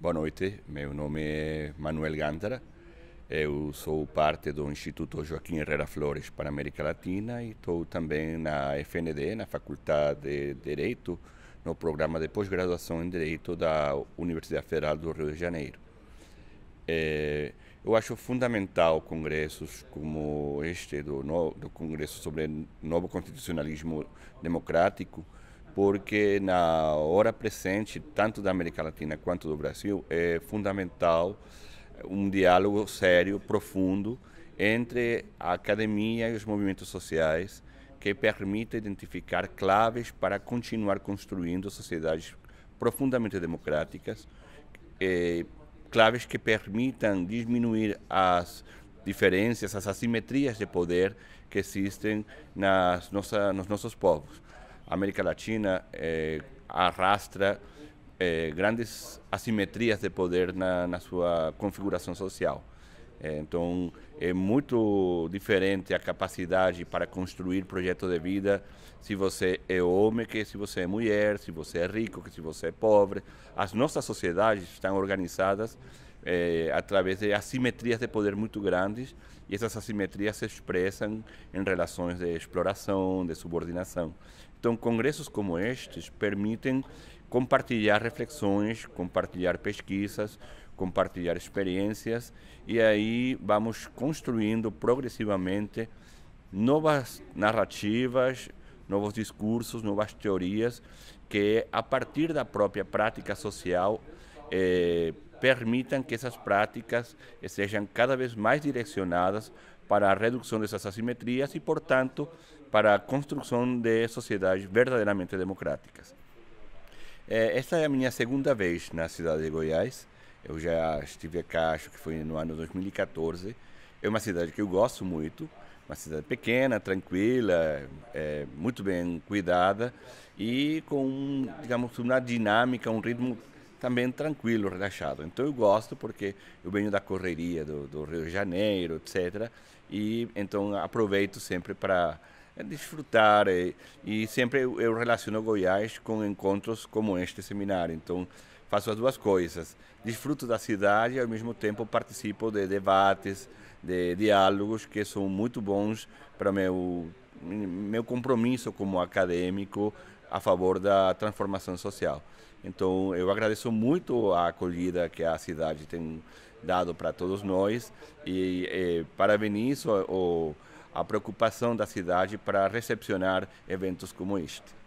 Boa noite, meu nome é Manuel Gândara, eu sou parte do Instituto Joaquim Herrera Flores para a América Latina e estou também na FND, na Faculdade de Direito, no programa de pós-graduação em Direito da Universidade Federal do Rio de Janeiro. É, eu acho fundamental congressos como este, do, novo do Congresso sobre Novo Constitucionalismo Democrático, porque na hora presente, tanto da América Latina quanto do Brasil, é fundamental eh, um diálogo sério, profundo, entre a academia e os movimentos sociais, que permita identificar claves para continuar construindo sociedades profundamente democráticas, eh, claves que permitam diminuir as diferenças, as assimetrias de poder que existem nas nossa, nos nossos povos a América Latina eh, arrastra eh, grandes assimetrias de poder na, na sua configuração social. Eh, então, é muito diferente a capacidade para construir projeto de vida se você é homem que se você é mulher, se você é rico que se você é pobre. As nossas sociedades estão organizadas é, eh, através de assimetrias de poder muito grandes e essas assimetrias se expressam em relações de exploração, de subordinação. Então, congressos como estes permitem compartilhar reflexões, compartilhar pesquisas, compartilhar experiências e aí vamos construindo progressivamente novas narrativas, novos discursos, novas teorias que a partir da própria prática social eh, permitam que essas práticas sejam cada vez mais direcionadas para a redução dessas assimetrias e, portanto, para a construção de sociedades verdadeiramente democráticas. Eh, esta é a minha segunda vez na cidade de Goiás. Eu já estive aqui, acho que foi no ano 2014. É uma cidade que eu gosto muito, uma cidade pequena, tranquila, é, eh, muito bem cuidada e com, digamos, uma dinâmica, um ritmo também tranquilo, relaxado. Então eu gosto porque eu venho da correria do, do Rio de Janeiro, etc. E então aproveito sempre para eh, desfrutar e, eh, e, sempre eu relaciono Goiás com encontros como este seminário. Então faço as duas coisas: desfruto da cidade e ao mesmo tempo participo de debates, de diálogos que são muito bons para meu meu compromisso como acadêmico a favor da transformação social. Então, eu agradeço muito a acolhida que a cidade tem dado para todos nós e, e parabenizo o, a preocupação da cidade para recepcionar eventos como este.